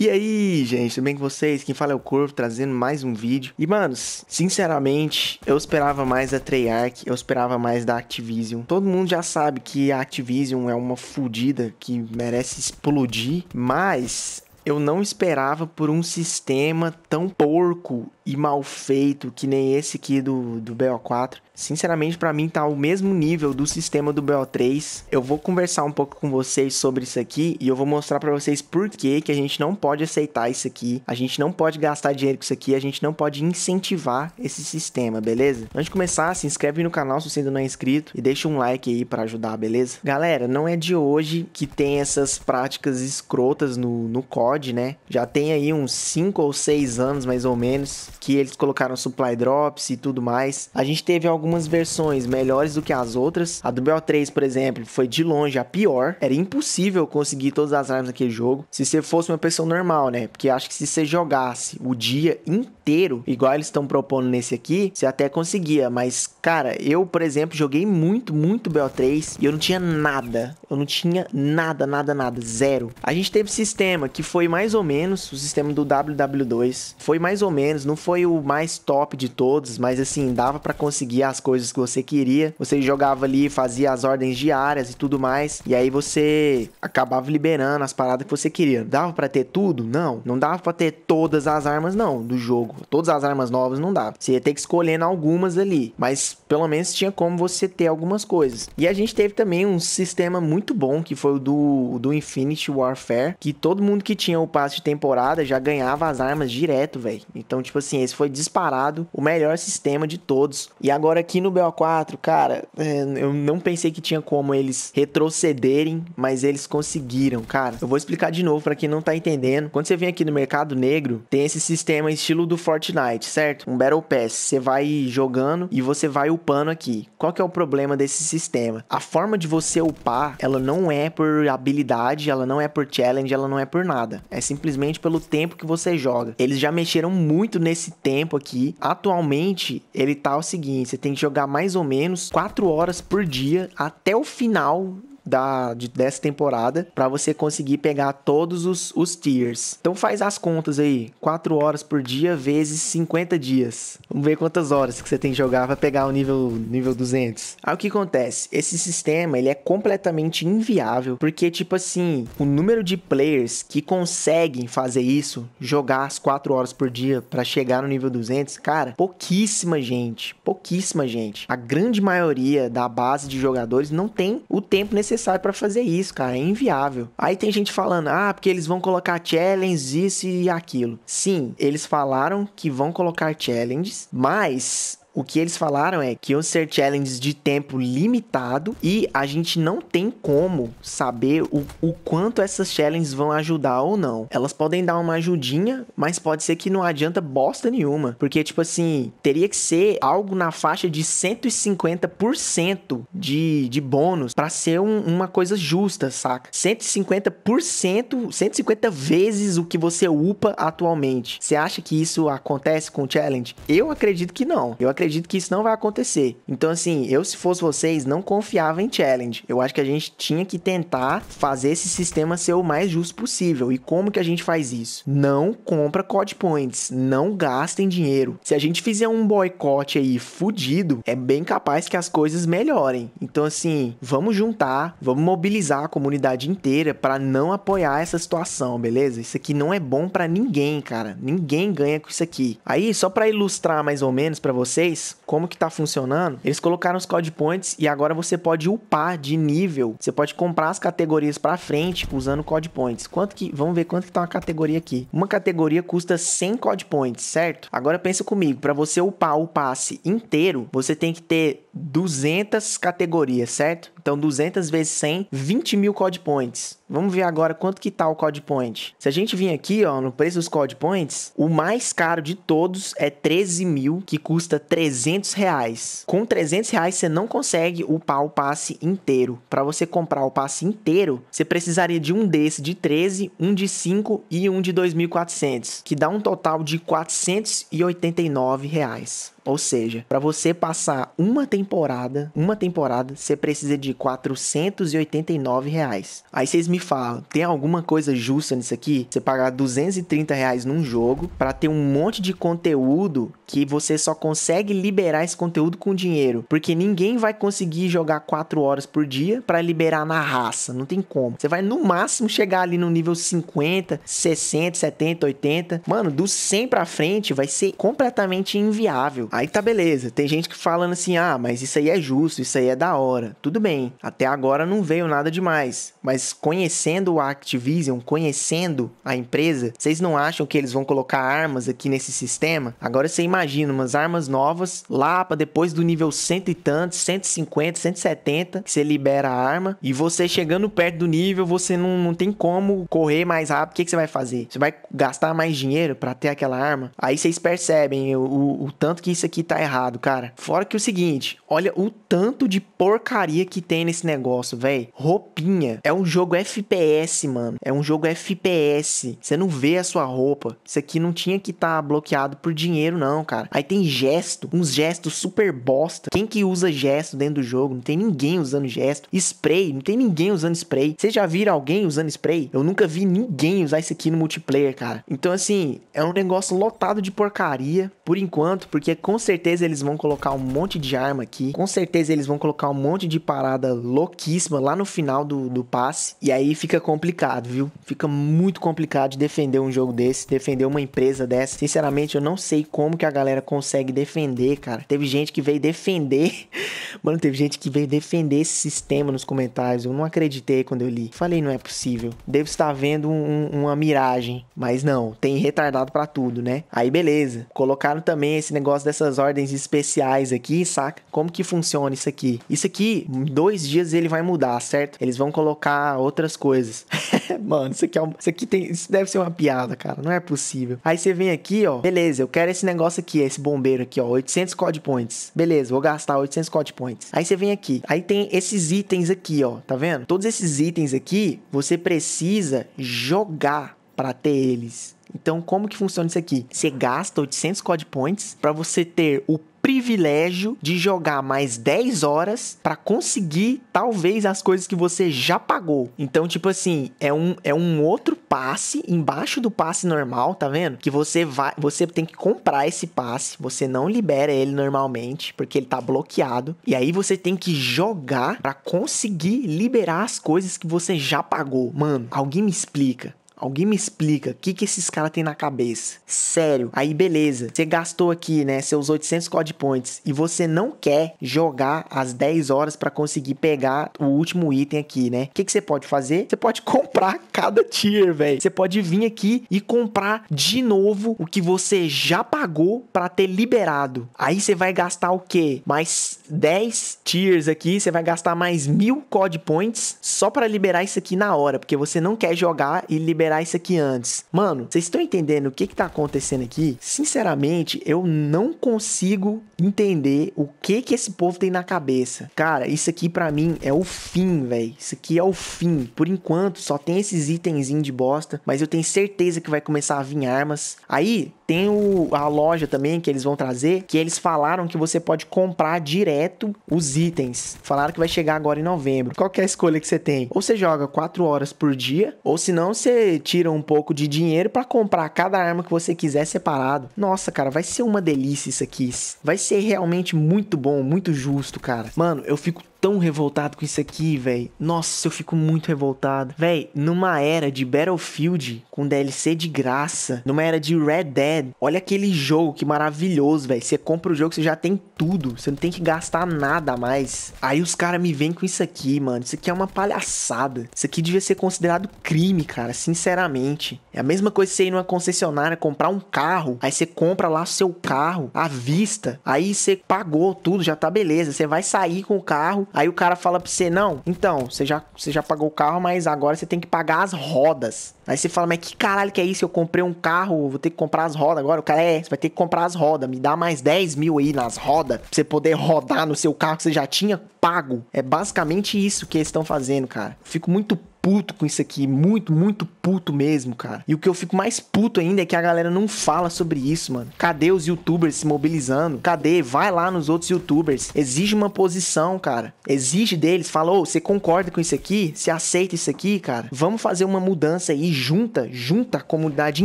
E aí, gente, tudo bem com vocês? Quem fala é o Corvo, trazendo mais um vídeo. E, manos, sinceramente, eu esperava mais da Treyarch, eu esperava mais da Activision. Todo mundo já sabe que a Activision é uma fodida que merece explodir, mas eu não esperava por um sistema tão porco e mal feito, que nem esse aqui do, do BO4. Sinceramente, para mim tá o mesmo nível do sistema do BO3. Eu vou conversar um pouco com vocês sobre isso aqui e eu vou mostrar para vocês por que que a gente não pode aceitar isso aqui. A gente não pode gastar dinheiro com isso aqui, a gente não pode incentivar esse sistema, beleza? Antes de começar, se inscreve no canal se você ainda não é inscrito e deixa um like aí para ajudar, beleza? Galera, não é de hoje que tem essas práticas escrotas no, no COD, né? Já tem aí uns 5 ou 6 anos mais ou menos que eles colocaram supply drops e tudo mais. A gente teve algumas versões melhores do que as outras. A do BO3, por exemplo, foi de longe a pior. Era impossível conseguir todas as armas naquele jogo. Se você fosse uma pessoa normal, né? Porque acho que se você jogasse o dia inteiro, igual eles estão propondo nesse aqui, você até conseguia. Mas, cara, eu, por exemplo, joguei muito, muito BO3 e eu não tinha nada. Eu não tinha nada, nada, nada. Zero. A gente teve sistema que foi mais ou menos o sistema do WW2. Foi mais ou menos, não foi foi o mais top de todos, mas assim, dava para conseguir as coisas que você queria. Você jogava ali, fazia as ordens diárias e tudo mais, e aí você acabava liberando as paradas que você queria. Dava para ter tudo? Não. Não dava para ter todas as armas não do jogo. Todas as armas novas não dava. Você ia ter que escolher algumas ali, mas pelo menos tinha como você ter algumas coisas. E a gente teve também um sistema muito bom que foi o do, do Infinity Warfare, que todo mundo que tinha o passe de temporada já ganhava as armas direto, velho. Então, tipo assim, esse foi disparado o melhor sistema de todos. E agora aqui no BO4, cara, é, eu não pensei que tinha como eles retrocederem, mas eles conseguiram, cara. Eu vou explicar de novo para quem não tá entendendo. Quando você vem aqui no mercado negro, tem esse sistema estilo do Fortnite, certo? Um Battle Pass. Você vai jogando e você vai upando aqui. Qual que é o problema desse sistema? A forma de você upar, ela não é por habilidade, ela não é por challenge, ela não é por nada. É simplesmente pelo tempo que você joga. Eles já mexeram muito nesse esse tempo aqui. Atualmente, ele tá o seguinte: você tem que jogar mais ou menos 4 horas por dia até o final da, de, dessa temporada para você conseguir pegar todos os, os tiers. Então faz as contas aí, 4 horas por dia vezes 50 dias. Vamos ver quantas horas que você tem que jogar para pegar o nível nível 200. Aí o que acontece? Esse sistema, ele é completamente inviável, porque tipo assim, o número de players que conseguem fazer isso, jogar as 4 horas por dia para chegar no nível 200, cara, pouquíssima gente, pouquíssima gente. A grande maioria da base de jogadores não tem o tempo necessário necessário para fazer isso, cara. É inviável. Aí tem gente falando, ah, porque eles vão colocar challenges, isso e aquilo. Sim, eles falaram que vão colocar challenges, mas o que eles falaram é que iam ser challenges de tempo limitado e a gente não tem como saber o, o quanto essas challenges vão ajudar ou não. Elas podem dar uma ajudinha, mas pode ser que não adianta bosta nenhuma, porque tipo assim, teria que ser algo na faixa de 150% de, de bônus para ser um, uma coisa justa, saca? 150%, 150 vezes o que você upa atualmente. Você acha que isso acontece com o challenge? Eu acredito que não. Eu acredito acredito que isso não vai acontecer. Então, assim, eu se fosse vocês, não confiava em challenge. Eu acho que a gente tinha que tentar fazer esse sistema ser o mais justo possível. E como que a gente faz isso? Não compra COD Points, não gastem dinheiro. Se a gente fizer um boicote aí fudido, é bem capaz que as coisas melhorem. Então, assim, vamos juntar, vamos mobilizar a comunidade inteira para não apoiar essa situação, beleza? Isso aqui não é bom para ninguém, cara. Ninguém ganha com isso aqui. Aí, só para ilustrar mais ou menos para vocês, 3, como que tá funcionando, eles colocaram os code points e agora você pode upar de nível. Você pode comprar as categorias para frente usando code points. Quanto que, vamos ver quanto que tá uma categoria aqui. Uma categoria custa 100 code points, certo? Agora pensa comigo, para você upar o passe inteiro, você tem que ter 200 categorias, certo? Então, 200 vezes 100, 20 mil code points. Vamos ver agora quanto que tá o code point. Se a gente vir aqui, ó, no preço dos code points, o mais caro de todos é 13 mil, que custa 300 reais. Com 300 reais, você não consegue upar o passe inteiro. Para você comprar o passe inteiro, você precisaria de um desse de 13, um de 5 e um de 2.400, que dá um total de 489 reais. Ou seja, para você passar uma temporada temporada, uma temporada, você precisa de 489 reais. Aí vocês me falam, tem alguma coisa justa nisso aqui? Você pagar 230 reais num jogo para ter um monte de conteúdo que você só consegue liberar esse conteúdo com dinheiro, porque ninguém vai conseguir jogar 4 horas por dia para liberar na raça, não tem como. Você vai no máximo chegar ali no nível 50, 60, 70, 80. Mano, do 100 para frente vai ser completamente inviável. Aí tá beleza. Tem gente que falando assim: "Ah, mas mas isso aí é justo, isso aí é da hora. Tudo bem, até agora não veio nada demais. Mas conhecendo a Activision, conhecendo a empresa, vocês não acham que eles vão colocar armas aqui nesse sistema? Agora você imagina umas armas novas lá para depois do nível cento e tantos, 150, 170, que você libera a arma e você chegando perto do nível, você não, não tem como correr mais rápido. O que, que você vai fazer? Você vai gastar mais dinheiro para ter aquela arma? Aí vocês percebem o, o, o tanto que isso aqui tá errado, cara. Fora que é o seguinte, Olha o tanto de porcaria que tem nesse negócio, velho. Roupinha. É um jogo FPS, mano. É um jogo FPS. Você não vê a sua roupa. Isso aqui não tinha que estar tá bloqueado por dinheiro, não, cara. Aí tem gesto. Uns gestos super bosta. Quem que usa gesto dentro do jogo? Não tem ninguém usando gesto. Spray. Não tem ninguém usando spray. Vocês já viram alguém usando spray? Eu nunca vi ninguém usar isso aqui no multiplayer, cara. Então, assim, é um negócio lotado de porcaria por enquanto, porque com certeza eles vão colocar um monte de arma aqui aqui. Com certeza eles vão colocar um monte de parada louquíssima lá no final do, do passe. E aí fica complicado, viu? Fica muito complicado de defender um jogo desse, defender uma empresa dessa. Sinceramente, eu não sei como que a galera consegue defender, cara. Teve gente que veio defender. Mano, teve gente que veio defender esse sistema nos comentários. Eu não acreditei quando eu li. Falei, não é possível. Devo estar vendo um, uma miragem. Mas não, tem retardado para tudo, né? Aí beleza. Colocaram também esse negócio dessas ordens especiais aqui, saca? Como como que funciona isso aqui. Isso aqui, em dois dias ele vai mudar, certo? Eles vão colocar outras coisas. Mano, isso aqui é um, isso aqui tem, isso deve ser uma piada, cara, não é possível. Aí você vem aqui, ó, beleza, eu quero esse negócio aqui, esse bombeiro aqui, ó, 800 code points. Beleza, vou gastar 800 code points. Aí você vem aqui, aí tem esses itens aqui, ó, tá vendo? Todos esses itens aqui, você precisa jogar para ter eles. Então, como que funciona isso aqui? Você gasta 800 code points para você ter o privilégio de jogar mais 10 horas para conseguir talvez as coisas que você já pagou. Então, tipo assim, é um, é um outro passe embaixo do passe normal, tá vendo? Que você vai, você tem que comprar esse passe, você não libera ele normalmente, porque ele tá bloqueado, e aí você tem que jogar para conseguir liberar as coisas que você já pagou. Mano, alguém me explica Alguém me explica o que, que esses caras têm na cabeça. Sério. Aí, beleza. Você gastou aqui, né, seus 800 COD points e você não quer jogar as 10 horas para conseguir pegar o último item aqui, né? O que, que você pode fazer? Você pode comprar cada tier, velho. Você pode vir aqui e comprar de novo o que você já pagou para ter liberado. Aí você vai gastar o quê? Mais 10 tiers aqui. Você vai gastar mais mil COD points só para liberar isso aqui na hora, porque você não quer jogar e liberar liberar isso aqui antes. Mano, vocês estão entendendo o que que tá acontecendo aqui? Sinceramente, eu não consigo entender o que que esse povo tem na cabeça. Cara, isso aqui para mim é o fim, velho. Isso aqui é o fim. Por enquanto, só tem esses itenzinhos de bosta, mas eu tenho certeza que vai começar a vir armas. Aí, tem o, a loja também que eles vão trazer, que eles falaram que você pode comprar direto os itens. Falaram que vai chegar agora em novembro. Qual é a escolha que você tem? Ou você joga 4 horas por dia, ou se não, você tira um pouco de dinheiro para comprar cada arma que você quiser separado. Nossa, cara, vai ser uma delícia isso aqui. Vai ser realmente muito bom, muito justo, cara. Mano, eu fico tão revoltado com isso aqui, velho. Nossa, eu fico muito revoltado. Velho, numa era de Battlefield com DLC de graça, numa era de Red Dead, olha aquele jogo que maravilhoso, velho. Você compra o jogo, você já tem tudo, você não tem que gastar nada a mais. Aí os caras me vêm com isso aqui, mano. Isso aqui é uma palhaçada. Isso aqui devia ser considerado crime, cara, sinceramente. É a mesma coisa você ir numa concessionária comprar um carro, aí você compra lá seu carro à vista, aí você pagou tudo, já tá beleza. Você vai sair com o carro, Aí o cara fala pra você: não, então, você já, você já pagou o carro, mas agora você tem que pagar as rodas. Aí você fala: mas que caralho que é isso? Eu comprei um carro, vou ter que comprar as rodas agora. O cara é: você vai ter que comprar as rodas. Me dá mais 10 mil aí nas rodas pra você poder rodar no seu carro que você já tinha pago. É basicamente isso que eles estão fazendo, cara. Fico muito puto com isso aqui, muito, muito puto mesmo, cara. E o que eu fico mais puto ainda é que a galera não fala sobre isso, mano. Cadê os youtubers se mobilizando? Cadê? Vai lá nos outros youtubers. Exige uma posição, cara. Exige deles, Falou? oh, você concorda com isso aqui? Você aceita isso aqui, cara? Vamos fazer uma mudança aí, junta, junta a comunidade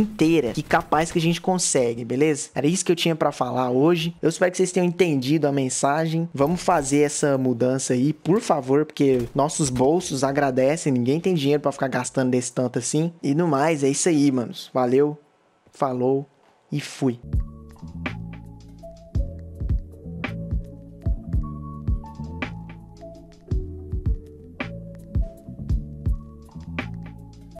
inteira, que capaz que a gente consegue, beleza? Era isso que eu tinha para falar hoje. Eu espero que vocês tenham entendido a mensagem. Vamos fazer essa mudança aí, por favor, porque nossos bolsos agradecem, ninguém tem tem dinheiro para ficar gastando desse tanto assim. E no mais, é isso aí, manos. Valeu, falou e fui.